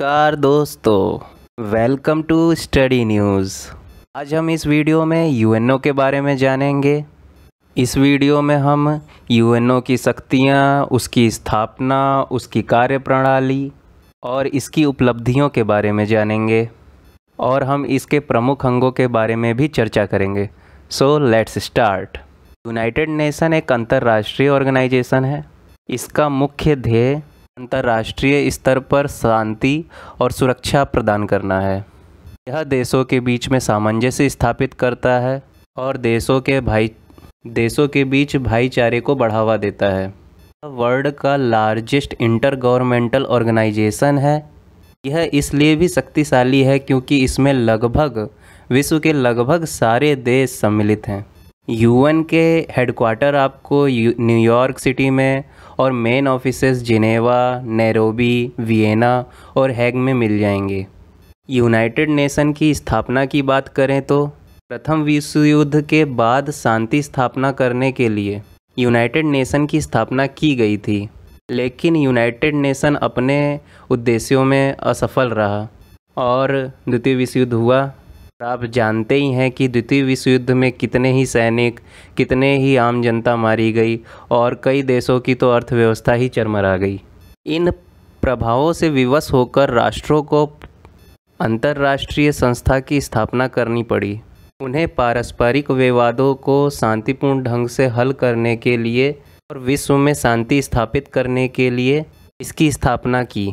नमस्कार दोस्तों welcome to study news आज हम इस वीडियो में यूएनओ के बारे में जानेंगे इस वीडियो में हम यूएनओ की शक्तियाँ उसकी स्थापना उसकी कार्य प्रणाली और इसकी उपलब्धियों के बारे में जानेंगे और हम इसके प्रमुख अंगों के बारे में भी चर्चा करेंगे so let's start United Nation एक अंतर्राष्ट्रीय ऑर्गेनाइजेशन है इसका मुख्य ध्येय अंतर्राष्ट्रीय स्तर पर शांति और सुरक्षा प्रदान करना है यह देशों के बीच में सामंजस्य स्थापित करता है और देशों के भाई देशों के बीच भाईचारे को बढ़ावा देता है वर्ल्ड का लार्जेस्ट इंटर गवर्नमेंटल ऑर्गेनाइजेशन है यह इसलिए भी शक्तिशाली है क्योंकि इसमें लगभग विश्व के लगभग सारे देश सम्मिलित हैं यूएन के हेडक्वार्टर आपको न्यूयॉर्क सिटी में और main office Geneva Nairobi Vienna और हैग में मिल जाएंगे यूनाइटेड नेशन की स्थापना की बात करें तो प्रथम विश्व युद्ध के बाद शांति स्थापना करने के लिए यूनाइटेड नेशन की स्थापना की गई थी लेकिन यूनाइटेड नेशन अपने उद्देश्यों में असफल रहा और द्वितीय विश्व युद्ध हुआ तो आप जानते ही हैं कि द्वितीय विश्व युद्ध में कितने ही सैनिक कितने ही आम जनता मारी गई और कई देशों की तो अर्थव्यवस्था ही चरमरा गई इन प्रभावों से विवश होकर राष्ट्रों को अंतर्राष्ट्रीय संस्था की स्थापना करनी पड़ी उन्हें पारस्परिक विवादों को शांतिपूर्ण ढंग से हल करने के लिए और विश्व में शांति स्थापित करने के लिए इसकी स्थापना की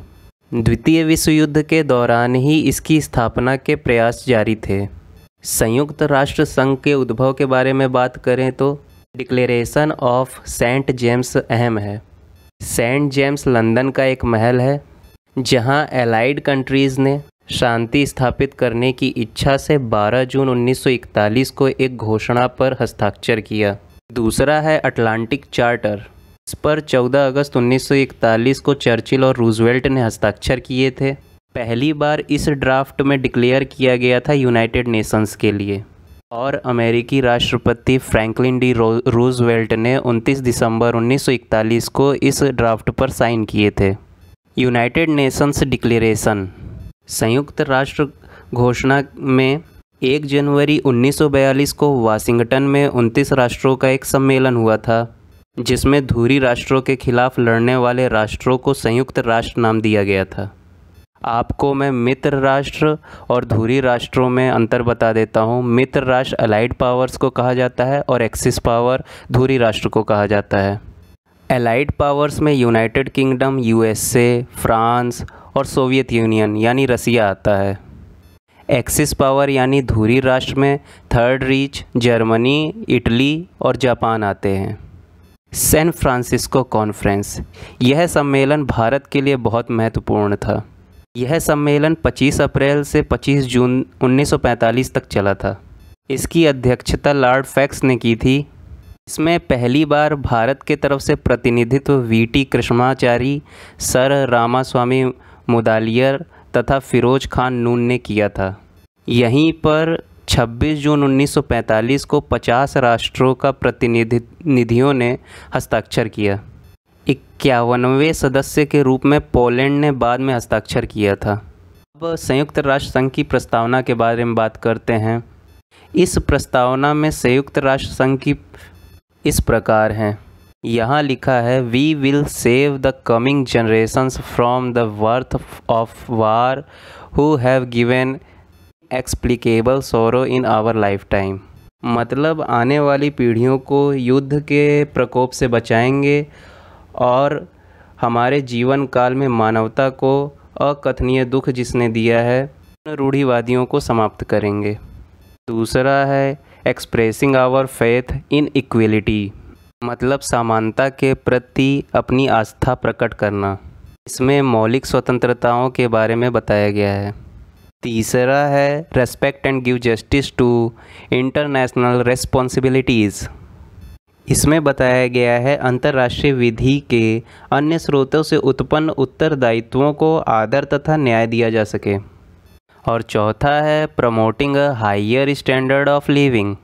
द्वितीय विश्व युद्ध के दौरान ही इसकी स्थापना के प्रयास जारी थे संयुक्त राष्ट्र संघ के उद्भव के बारे में बात करें तो डिक्लेरेशन ऑफ सेंट जेम्स अहम है सेंट जेम्स लंदन का एक महल है जहां एलाइड कंट्रीज़ ने शांति स्थापित करने की इच्छा से 12 जून 1941 को एक घोषणा पर हस्ताक्षर किया दूसरा है अटलांटिक चार्टर इस पर 14 अगस्त 1941 को चर्चिल और रूजवेल्ट ने हस्ताक्षर किए थे पहली बार इस ड्राफ्ट में डिक्लेयर किया गया था यूनाइटेड नेशंस के लिए और अमेरिकी राष्ट्रपति फ्रैंकलिन डी रूजवेल्ट ने 29 दिसंबर 1941 को इस ड्राफ्ट पर साइन किए थे यूनाइटेड नेशंस डिक्लेरेशन संयुक्त राष्ट्र घोषणा में 1 जनवरी 1942 को वाशिंगटन में 29 राष्ट्रों का एक सम्मेलन हुआ था जिसमें धूरी राष्ट्रों के खिलाफ लड़ने वाले राष्ट्रों को संयुक्त राष्ट्र नाम दिया गया था आपको मैं मित्र राष्ट्र और धूरी राष्ट्रों में अंतर बता देता हूँ मित्र राष्ट्र अलाइड पावर्स को कहा जाता है और एक्सिस पावर धूरी राष्ट्र को कहा जाता है एलाइड पावर्स में यूनाइटेड किंगडम यूएसए फ्रांस और सोवियत यूनियन यानी रसिया आता है एक्सिस पावर यानी धूरी राष्ट्र में थर्ड रीच जर्मनी इटली और जापान आते हैं सैन फ्रांसिस्को कॉन्फ्रेंस यह सम्मेलन भारत के लिए बहुत महत्वपूर्ण था यह सम्मेलन 25 अप्रैल से 25 जून 1945 तक चला था इसकी अध्यक्षता लॉर्ड फैक्स ने की थी इसमें पहली बार भारत के तरफ से प्रतिनिधित्व V T Krishnachari sir Ramaswami Mudaliar तथा फिरोज खान नून ने किया था यहीं पर 26 जून 1945 को 50 राष्ट्रों का प्रतिनिधियों ने हस्ताक्षर किया इक्यावनवे सदस्य के रूप में पोलैंड ने बाद में हस्ताक्षर किया था अब संयुक्त राष्ट्र संघ की प्रस्तावना के बारे में बात करते हैं इस प्रस्तावना में संयुक्त राष्ट्र संघ की इस प्रकार हैं यहाँ लिखा है we will save the coming generations from the worth of war who have given explicable sorrow in our life time मतलब आने वाली पीढ़ियों को युद्ध के प्रकोप से बचाएंगे और हमारे जीवन काल में मानवता को अकथनीय दुख जिसने दिया है रूढ़िवादियों को समाप्त करेंगे दूसरा है expressing our faith in equality मतलब समानता के प्रति अपनी आस्था प्रकट करना इसमें मौलिक स्वतंत्रताओं के बारे में बताया गया है तीसरा है respect and give justice to international responsibilities इसमें बताया गया है अंतर्राष्ट्रीय विधि के अन्य स्रोतों से उत्पन्न उत्तरदायित्वों को आदर तथा न्याय दिया जा सके और चौथा है promoting a higher standard of living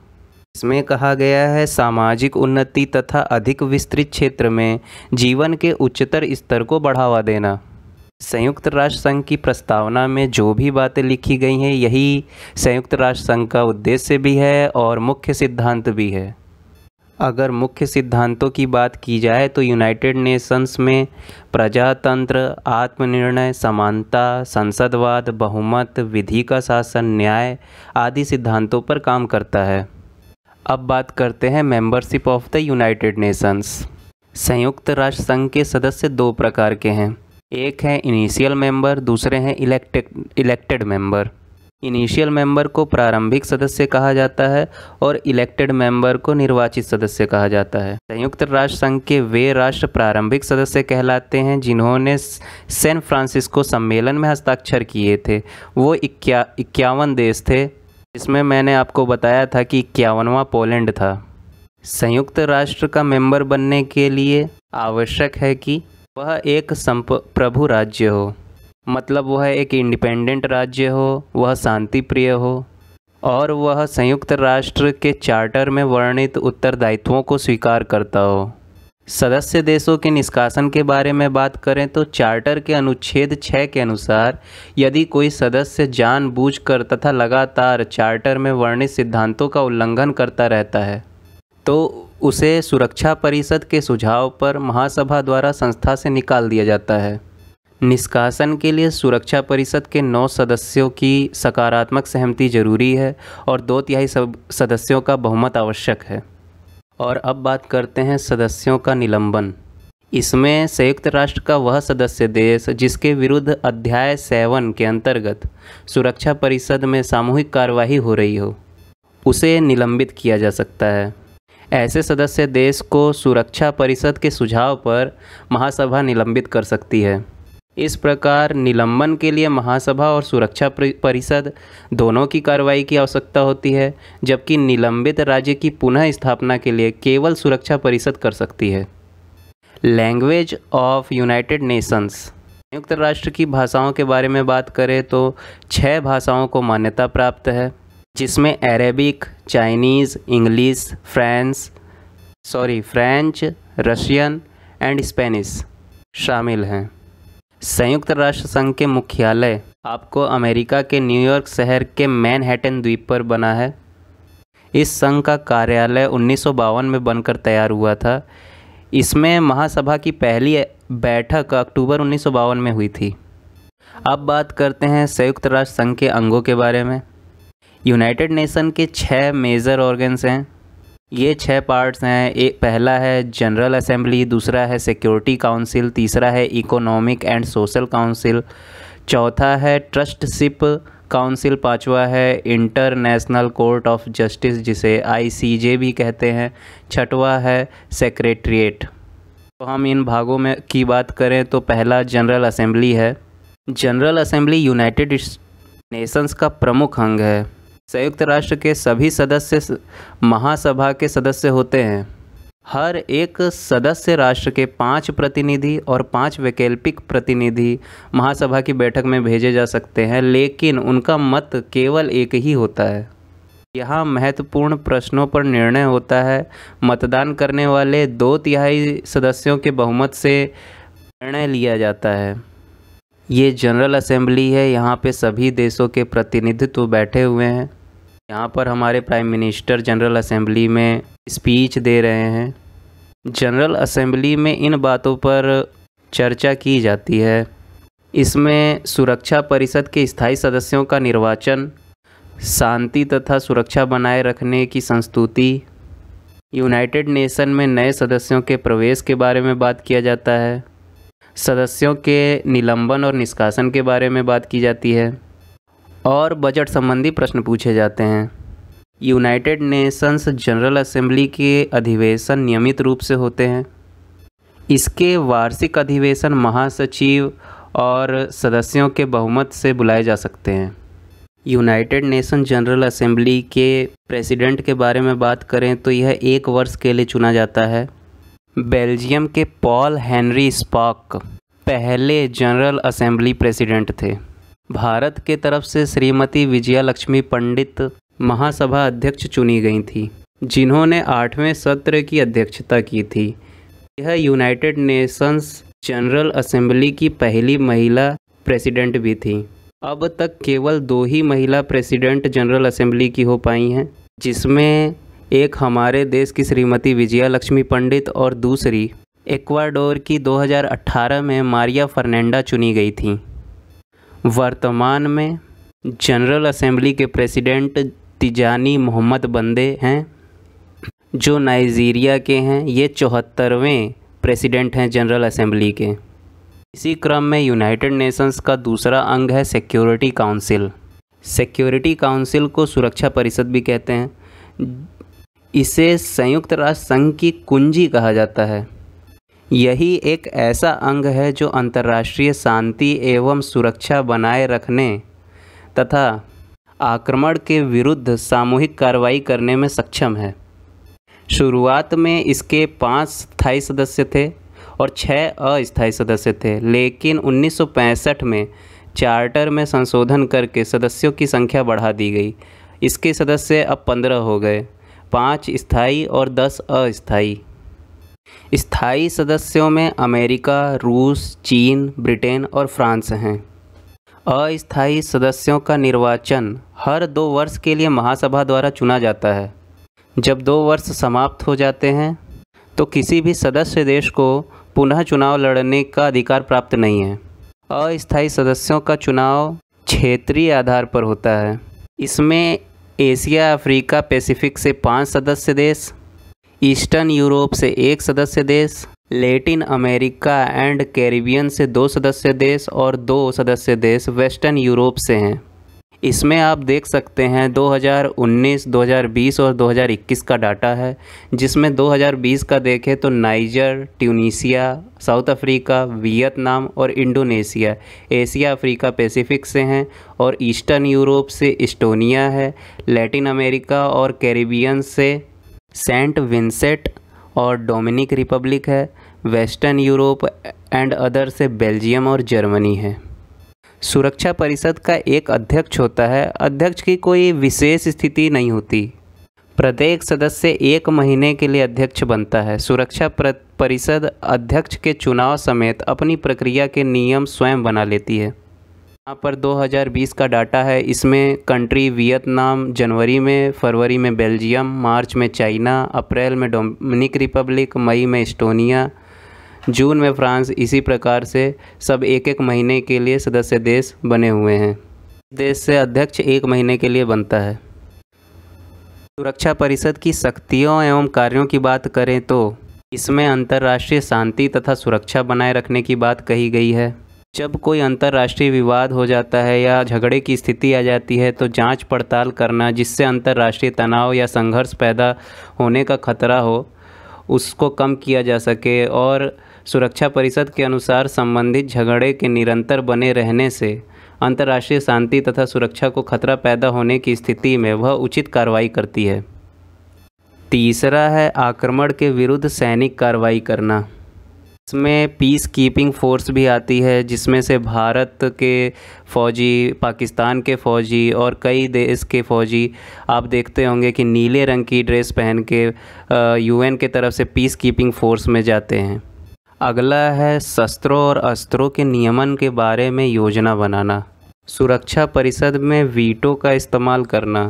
इसमें कहा गया है सामाजिक उन्नति तथा अधिक विस्तृत क्षेत्र में जीवन के उच्चतर स्तर को बढ़ावा देना संयुक्त राष्ट्र संघ की प्रस्तावना में जो भी बातें लिखी गई हैं यही संयुक्त राष्ट्र संघ का उद्देश्य भी है और मुख्य सिद्धांत भी है अगर मुख्य सिद्धांतों की बात की जाए तो यूनाइटेड नेशंस में प्रजातंत्र आत्मनिर्णय समानता संसदवाद बहुमत विधि का शासन न्याय आदि सिद्धांतों पर काम करता है अब बात करते हैं membership of the United Nations संयुक्त राष्ट्र संघ के सदस्य दो प्रकार के हैं एक हैं इनिशियल मेंबर दूसरे हैं elected elected member initial member को प्रारंभिक सदस्य कहा जाता है और इलेक्टेड मेंबर को निर्वाचित सदस्य कहा जाता है संयुक्त राष्ट्र संघ के वे राष्ट्र प्रारंभिक सदस्य कहलाते हैं जिन्होंने सैन फ्रांसिस्को सम्मेलन में हस्ताक्षर किए थे वो इक्या इक्यावन देश थे इसमें मैंने आपको बताया था कि इक्यावनवा पोलैंड था संयुक्त राष्ट्र का मेंबर बनने के लिए आवश्यक है कि वह एक संप प्रभु राज्य हो मतलब वह एक इंडिपेंडेंट राज्य हो वह शांति प्रिय हो और वह संयुक्त राष्ट्र के चार्टर में वर्णित उत्तरदायित्वों को स्वीकार करता हो सदस्य देशों के निष्कासन के बारे में बात करें तो चार्टर के अनुच्छेद 6 के अनुसार यदि कोई सदस्य जानबूझकर तथा लगातार चार्टर में वर्णित सिद्धांतों का उल्लंघन करता रहता है तो उसे सुरक्षा परिषद के सुझाव पर महासभा द्वारा संस्था से निकाल दिया जाता है निष्कासन के लिए सुरक्षा परिषद के नौ सदस्यों की सकारात्मक सहमति जरूरी है और दो तिहाई सदस्यों का बहुमत आवश्यक है और अब बात करते हैं सदस्यों का निलंबन इसमें संयुक्त राष्ट्र का वह सदस्य देश जिसके विरुद्ध अध्याय सेवन के अंतर्गत सुरक्षा परिषद में सामूहिक कार्यवाही हो रही हो उसे निलंबित किया जा सकता है ऐसे सदस्य देश को सुरक्षा परिषद के सुझाव पर महासभा निलंबित कर सकती है इस प्रकार निलंबन के लिए महासभा और सुरक्षा परिषद दोनों की कार्रवाई की आवश्यकता होती है जबकि निलंबित राज्य की पुनः स्थापना के लिए केवल सुरक्षा परिषद कर सकती है लैंग्वेज ऑफ यूनाइटेड नेशंस संयुक्त राष्ट्र की भाषाओं के बारे में बात करें तो छः भाषाओं को मान्यता प्राप्त है जिसमें Arabic Chinese English France sorry French Russian and Spanish शामिल हैं संयुक्त राष्ट्र संघ के मुख्यालय आपको अमेरिका के न्यूयॉर्क शहर के मैनहट्टन द्वीप पर बना है इस संघ का कार्यालय उन्नीस में बनकर तैयार हुआ था इसमें महासभा की पहली बैठक अक्टूबर उन्नीस में हुई थी अब बात करते हैं संयुक्त राष्ट्र संघ के अंगों के बारे में यूनाइटेड नेशन के छः मेजर ऑर्गन्स हैं ये छः पार्ट्स हैं एक पहला है जनरल असेंबली दूसरा है सिक्योरिटी काउंसिल तीसरा है इकोनॉमिक एंड सोशल काउंसिल चौथा है ट्रस्टशिप काउंसिल पांचवा है इंटरनेशनल कोर्ट ऑफ जस्टिस जिसे आईसीजे भी कहते हैं छठवा है सेक्रेटरीट तो हम इन भागों में की बात करें तो पहला जनरल असेंबली है जनरल असेंबली यूनाइटेड नेशंस का प्रमुख अंग है संयुक्त राष्ट्र के सभी सदस्य महासभा के सदस्य होते हैं हर एक सदस्य राष्ट्र के पाँच प्रतिनिधि और पाँच वैकल्पिक प्रतिनिधि महासभा की बैठक में भेजे जा सकते हैं लेकिन उनका मत केवल एक ही होता है यहाँ महत्वपूर्ण प्रश्नों पर निर्णय होता है मतदान करने वाले दो तिहाई सदस्यों के बहुमत से निर्णय लिया जाता है ये जनरल असेंबली है यहाँ पे सभी देशों के प्रतिनिधित्व बैठे हुए हैं यहाँ पर हमारे प्राइम मिनिस्टर जनरल असेंबली में स्पीच दे रहे हैं जनरल असेंबली में इन बातों पर चर्चा की जाती है इसमें सुरक्षा परिषद के स्थायी सदस्यों का निर्वाचन शांति तथा सुरक्षा बनाए रखने की संस्तुति यूनाइटेड नेशन में नए सदस्यों के प्रवेश के बारे में बात किया जाता है सदस्यों के निलंबन और निष्कासन के बारे में बात की जाती है और बजट संबंधी प्रश्न पूछे जाते हैं यूनाइटेड नेशंस जनरल असेंबली के अधिवेशन नियमित रूप से होते हैं इसके वार्षिक अधिवेशन महासचिव और सदस्यों के बहुमत से बुलाए जा सकते हैं यूनाइटेड नेशन जनरल असेंबली के प्रेसिडेंट के बारे में बात करें तो यह एक वर्ष के लिए चुना जाता है बेल्जियम के पॉल हेनरी स्पॉक पहले जनरल असेंबली प्रेसिडेंट थे भारत के तरफ से श्रीमती विजया लक्ष्मी पंडित महासभा अध्यक्ष चुनी गई थी जिन्होंने आठवें सत्र की अध्यक्षता की थी यह यूनाइटेड नेशंस जनरल असेंबली की पहली महिला प्रेसिडेंट भी थी अब तक केवल दो ही महिला प्रेसिडेंट जनरल असेंबली की हो पाई हैं जिसमें एक हमारे देश की श्रीमती विजया लक्ष्मी पंडित और दूसरी एक्वाडोर की 2018 में मारिया फर्नेंडा चुनी गई थी वर्तमान में जनरल असेंबली के प्रेसिडेंट तिजानी मोहम्मद बंदे हैं जो नाइजीरिया के हैं ये चौहत्तरवें प्रेसिडेंट हैं जनरल असेंबली के इसी क्रम में यूनाइटेड नेशंस का दूसरा अंग है सिक्योरिटी काउंसिल सिक्योरिटी काउंसिल को सुरक्षा परिषद भी कहते हैं इसे संयुक्त राष्ट्र संघ की कुंजी कहा जाता है यही एक ऐसा अंग है जो अंतर्राष्ट्रीय शांति एवं सुरक्षा बनाए रखने तथा आक्रमण के विरुद्ध सामूहिक कार्रवाई करने में सक्षम है शुरुआत में इसके पाँच स्थायी सदस्य थे और छः अस्थायी सदस्य थे लेकिन 1965 में चार्टर में संशोधन करके सदस्यों की संख्या बढ़ा दी गई इसके सदस्य अब पंद्रह हो गए पाँच स्थायी और दस अस्थाई स्थाई सदस्यों में अमेरिका रूस चीन ब्रिटेन और फ्रांस हैं अस्थायी सदस्यों का निर्वाचन हर दो वर्ष के लिए महासभा द्वारा चुना जाता है जब दो वर्ष समाप्त हो जाते हैं तो किसी भी सदस्य देश को पुनः चुनाव लड़ने का अधिकार प्राप्त नहीं है अस्थाई सदस्यों का चुनाव क्षेत्रीय आधार पर होता है इसमें एशिया अफ्रीका पैसिफिक से पाँच सदस्य देश ईस्टर्न यूरोप से एक सदस्य देश लेटिन अमेरिका एंड कैरिबियन से दो सदस्य देश और दो सदस्य देश वेस्टर्न यूरोप से हैं इसमें आप देख सकते हैं 2019, 2020 और 2021 का डाटा है जिसमें 2020 का देखें तो Niger Tunisia South Africa Vietnam और इंडोनेशिया एशिया अफ्रीका पैसिफिक से हैं और ईस्टर्न यूरोप से इस्टोनिया है लैटिन अमेरिका और कैरिबियन से सेंट विंसेट और डोमिनिक रिपब्लिक है वेस्टर्न यूरोप एंड अदर से बेल्जियम और जर्मनी है सुरक्षा परिषद का एक अध्यक्ष होता है अध्यक्ष की कोई विशेष स्थिति नहीं होती प्रत्येक सदस्य एक महीने के लिए अध्यक्ष बनता है सुरक्षा परिषद अध्यक्ष के चुनाव समेत अपनी प्रक्रिया के नियम स्वयं बना लेती है यहाँ पर 2020 का डाटा है इसमें कंट्री वियतनाम जनवरी में फरवरी में बेल्जियम मार्च में चाइना अप्रैल में डोमिनिक रिपब्लिक मई में इस्टोनिया जून में फ्रांस इसी प्रकार से सब एक एक महीने के लिए सदस्य देश बने हुए हैं देश से अध्यक्ष एक महीने के लिए बनता है सुरक्षा परिषद की शक्तियों एवं कार्यों की बात करें तो इसमें अंतर्राष्ट्रीय शांति तथा सुरक्षा बनाए रखने की बात कही गई है जब कोई अंतर्राष्ट्रीय विवाद हो जाता है या झगड़े की स्थिति आ जाती है तो जांच पड़ताल करना जिससे अंतर्राष्ट्रीय तनाव या संघर्ष पैदा होने का खतरा हो उसको कम किया जा सके और सुरक्षा परिषद के अनुसार संबंधित झगड़े के निरंतर बने रहने से अंतर्राष्ट्रीय शांति तथा सुरक्षा को खतरा पैदा होने की स्थिति में वह उचित कार्रवाई करती है तीसरा है आक्रमण के विरुद्ध सैनिक कार्रवाई करना इसमें पीस कीपिंग फोर्स भी आती है जिसमें से भारत के फ़ौजी पाकिस्तान के फ़ौजी और कई देश के फ़ौजी आप देखते होंगे कि नीले रंग की ड्रेस पहन के यूएन के तरफ से पीस कीपिंग फोर्स में जाते हैं अगला है शस्त्रों और अस्त्रों के नियमन के बारे में योजना बनाना सुरक्षा परिषद में वीटो का इस्तेमाल करना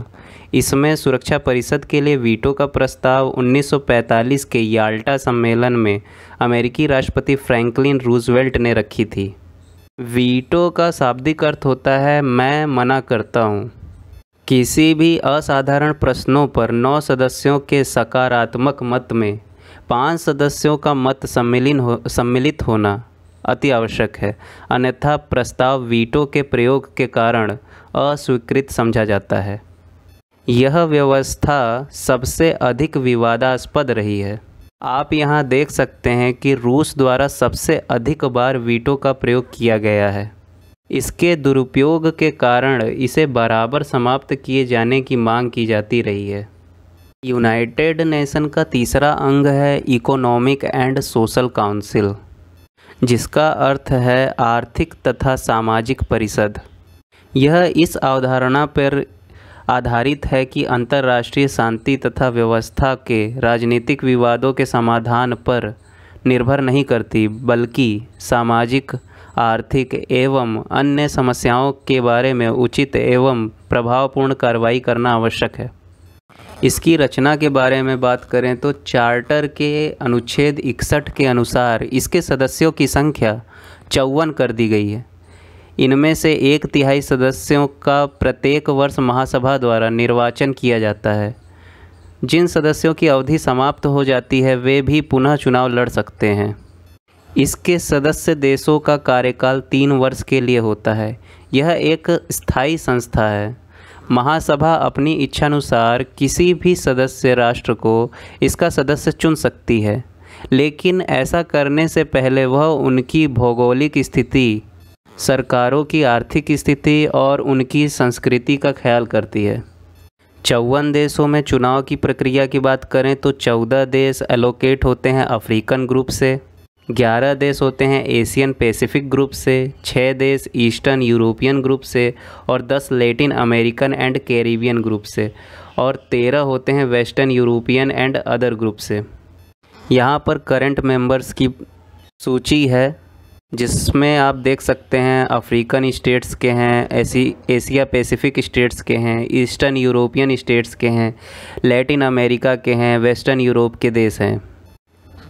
इसमें सुरक्षा परिषद के लिए वीटो का प्रस्ताव 1945 के याल्टा सम्मेलन में अमेरिकी राष्ट्रपति फ्रैंकलिन रूजवेल्ट ने रखी थी वीटो का शाब्दिक अर्थ होता है मैं मना करता हूँ किसी भी असाधारण प्रश्नों पर नौ सदस्यों के सकारात्मक मत में पांच सदस्यों का मत सम्मिलित हो सम्मिलित होना अति आवश्यक है अन्यथा प्रस्ताव वीटो के प्रयोग के कारण अस्वीकृत समझा जाता है यह व्यवस्था सबसे अधिक विवादास्पद रही है आप यहाँ देख सकते हैं कि रूस द्वारा सबसे अधिक बार वीटो का प्रयोग किया गया है इसके दुरुपयोग के कारण इसे बराबर समाप्त किए जाने की मांग की जाती रही है यूनाइटेड नेशन का तीसरा अंग है इकोनॉमिक एंड सोशल काउंसिल जिसका अर्थ है आर्थिक तथा सामाजिक परिषद यह इस अवधारणा पर आधारित है कि अंतर्राष्ट्रीय शांति तथा व्यवस्था के राजनीतिक विवादों के समाधान पर निर्भर नहीं करती बल्कि सामाजिक आर्थिक एवं अन्य समस्याओं के बारे में उचित एवं प्रभावपूर्ण कार्रवाई करना आवश्यक है इसकी रचना के बारे में बात करें तो चार्टर के अनुच्छेद इकसठ के अनुसार इसके सदस्यों की संख्या चौवन कर दी गई है इनमें से एक तिहाई सदस्यों का प्रत्येक वर्ष महासभा द्वारा निर्वाचन किया जाता है जिन सदस्यों की अवधि समाप्त हो जाती है वे भी पुनः चुनाव लड़ सकते हैं इसके सदस्य देशों का कार्यकाल तीन वर्ष के लिए होता है यह एक स्थायी संस्था है महासभा अपनी इच्छानुसार किसी भी सदस्य राष्ट्र को इसका सदस्य चुन सकती है लेकिन ऐसा करने से पहले वह उनकी भौगोलिक स्थिति सरकारों की आर्थिक स्थिति और उनकी संस्कृति का ख्याल करती है चौवन देशों में चुनाव की प्रक्रिया की बात करें तो चौदह देश एलोकेट होते हैं अफ्रीकन ग्रुप से ग्यारह देश होते हैं एशियन पैसिफिक ग्रुप से छः देश ईस्टर्न यूरोपियन ग्रुप से और दस Latin American and Caribbean group से और तेरह होते हैं Western European and other group से यहाँ पर करंट मेंबर्स की सूची है जिसमें आप देख सकते हैं अफ्रीकन स्टेट्स के हैं एसी एशिया पैसिफिक स्टेट्स के हैं ईस्टर्न यूरोपियन स्टेट्स के हैं लैटिन अमेरिका के हैं वेस्टर्न यूरोप के देश हैं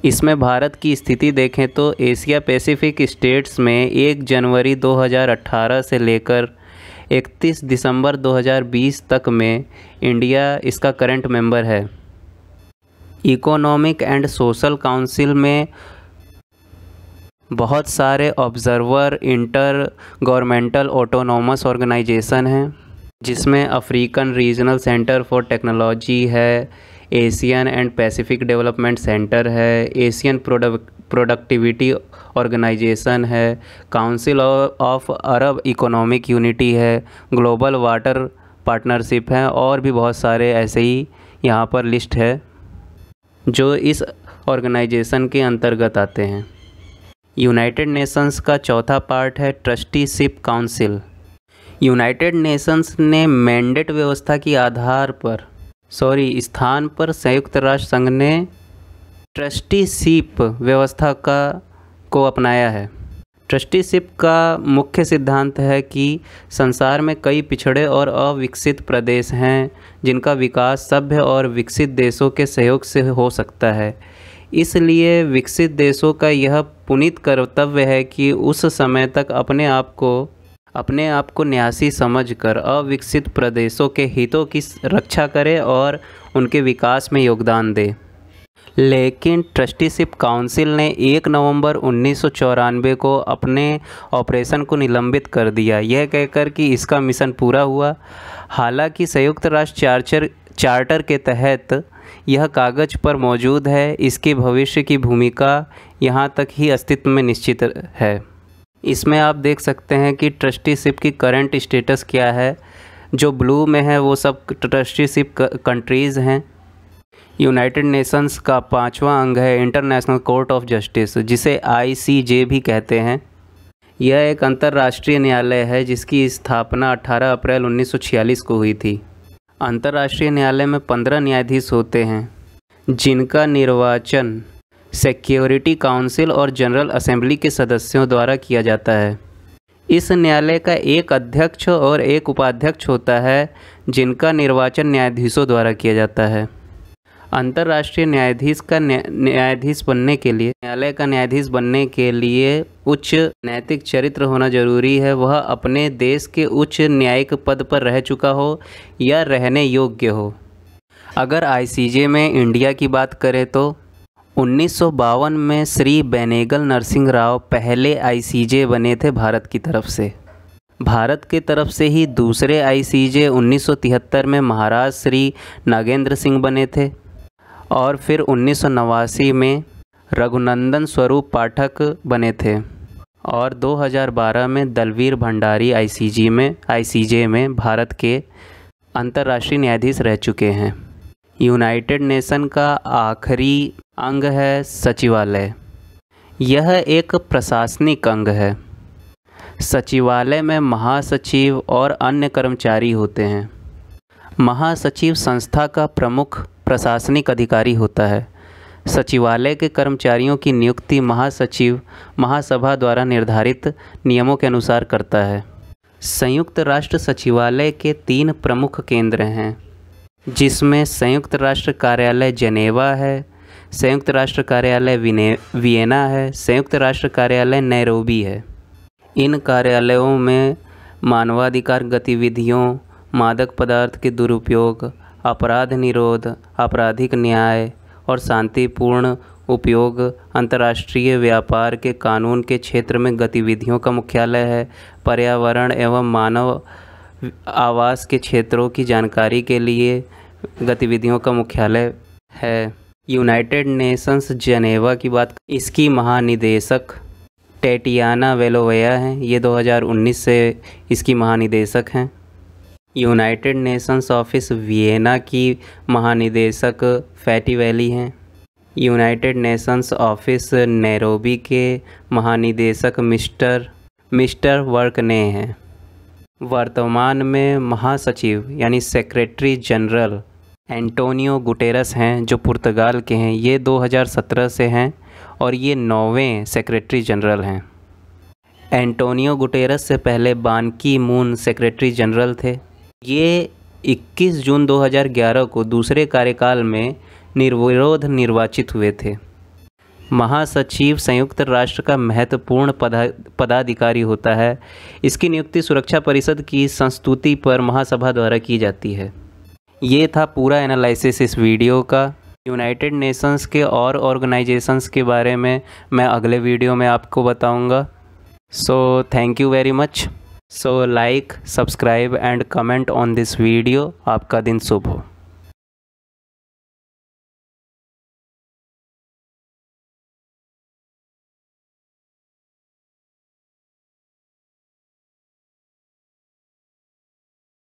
इसमें भारत की स्थिति देखें तो एशिया पैसिफिक स्टेट्स में 1 जनवरी 2018 से लेकर 31 दिसंबर 2020 तक में इंडिया इसका करंट मेंबर है इकोनॉमिक एंड सोशल काउंसिल में बहुत सारे observer inter governmental autonomous organisation हैं जिसमें African regional centre for technology है Asian and Pacific development centre है एशियन प्रोडक्टिविटी ऑर्गेनाइजेशन है council of Arab economic unity है ग्लोबल वाटर पार्टनरशिप है और भी बहुत सारे ऐसे ही यहाँ पर लिस्ट है जो इस ऑर्गेनाइजेशन के अंतर्गत आते हैं यूनाइटेड नेशंस का चौथा पार्ट है ट्रस्टीशिप काउंसिल यूनाइटेड नेशंस ने मैंडेट व्यवस्था के आधार पर सॉरी स्थान पर संयुक्त राष्ट्र संघ ने ट्रस्टीशिप व्यवस्था का को अपनाया है ट्रस्टीशिप का मुख्य सिद्धांत है कि संसार में कई पिछड़े और अविकसित प्रदेश हैं जिनका विकास सभ्य और विकसित देशों के सहयोग से हो सकता है इसलिए विकसित देशों का यह पुनित कर्तव्य है कि उस समय तक अपने आप को अपने आप को न्यासी समझकर अविकसित प्रदेशों के हितों की रक्षा करें और उनके विकास में योगदान दें लेकिन ट्रस्टीशिप काउंसिल ने 1 नवंबर उन्नीस को अपने ऑपरेशन को निलंबित कर दिया यह कहकर कि इसका मिशन पूरा हुआ हालांकि संयुक्त राष्ट्र चार्टर चार्टर के तहत यह कागज़ पर मौजूद है इसके भविष्य की भूमिका यहाँ तक ही अस्तित्व में निश्चित है इसमें आप देख सकते हैं कि ट्रस्टीशिप की करंट स्टेटस क्या है जो ब्लू में है वो सब ट्रस्टीशिप कंट्रीज़ हैं यूनाइटेड नेशंस का पांचवा अंग है इंटरनेशनल कोर्ट ऑफ जस्टिस जिसे आईसीजे भी कहते हैं यह एक अंतर्राष्ट्रीय न्यायालय है जिसकी स्थापना 18 अप्रैल 1946 को हुई थी अंतर्राष्ट्रीय न्यायालय में पंद्रह न्यायाधीश होते हैं जिनका निर्वाचन सिक्योरिटी काउंसिल और जनरल असेंबली के सदस्यों द्वारा किया जाता है इस न्यायालय का एक अध्यक्ष और एक उपाध्यक्ष होता है जिनका निर्वाचन न्यायाधीशों द्वारा किया जाता है अंतर्राष्ट्रीय न्यायाधीश का न्यायाधीश बनने के लिए न्यायालय का न्यायाधीश बनने के लिए उच्च नैतिक चरित्र होना जरूरी है वह अपने देश के उच्च न्यायिक पद पर रह चुका हो या रहने योग्य हो अगर आईसीजे में इंडिया की बात करें तो उन्नीस में श्री बेनेगल नरसिंह राव पहले आईसीजे बने थे भारत की तरफ से भारत के तरफ से ही दूसरे आईसीजे 1973 में महाराज श्री नागेंद्र सिंह बने थे और फिर उन्नीस में रघुनंदन स्वरूप पाठक बने थे और 2012 में दलवीर भंडारी आईसीजी में आईसीजे में भारत के अंतर्राष्ट्रीय न्यायाधीश रह चुके हैं यूनाइटेड नेशन का आखिरी अंग है सचिवालय यह एक प्रशासनिक अंग है सचिवालय में महासचिव और अन्य कर्मचारी होते हैं महासचिव संस्था का प्रमुख प्रशासनिक अधिकारी होता है सचिवालय के कर्मचारियों की नियुक्ति महासचिव महासभा द्वारा निर्धारित नियमों के अनुसार करता है संयुक्त राष्ट्र सचिवालय के तीन प्रमुख केंद्र हैं जिसमें संयुक्त राष्ट्र कार्यालय जनेवा है संयुक्त राष्ट्र कार्यालय विने वियना है संयुक्त राष्ट्र कार्यालय नैरोबी है इन कार्यालयों में मानवाधिकार गतिविधियों मादक पदार्थ के दुरुपयोग अपराध निरोध आपराधिक न्याय और शांतिपूर्ण उपयोग अंतर्राष्ट्रीय व्यापार के कानून के क्षेत्र में गतिविधियों का मुख्यालय है पर्यावरण एवं मानव आवास के क्षेत्रों की जानकारी के लिए गतिविधियों का मुख्यालय है यूनाइटेड नेशंस जनेवा की बात इसकी महानिदेशक टेटियाना वेलोवया हैं ये 2019 से इसकी महानिदेशक हैं यूनाइटेड नेशंस ऑफिस वियना की महानिदेशक फैटी वैली हैं यूनाइटेड नेशंस ऑफिस नैरोबी के महानिदेशक मिस्टर मिस्टर वर्कने हैं वर्तमान में महासचिव यानी सेक्रेटरी जनरल एंटोनियो गुटेरस हैं जो पुर्तगाल के हैं ये 2017 से हैं और ये नौवें सेक्रेटरी जनरल हैं एंटोनियो गुटेरस से पहले बानकी मून सेक्रेटरी जनरल थे ये 21 जून 2011 को दूसरे कार्यकाल में निर्विरोध निर्वाचित हुए थे महासचिव संयुक्त राष्ट्र का महत्वपूर्ण पदा पदाधिकारी होता है इसकी नियुक्ति सुरक्षा परिषद की संस्तुति पर महासभा द्वारा की जाती है ये था पूरा एनालिसिस इस वीडियो का यूनाइटेड नेशंस के और ऑर्गेनाइजेशंस के बारे में मैं अगले वीडियो में आपको बताऊंगा so thank you very much so like subscribe and comment on this video आपका दिन शुभ हो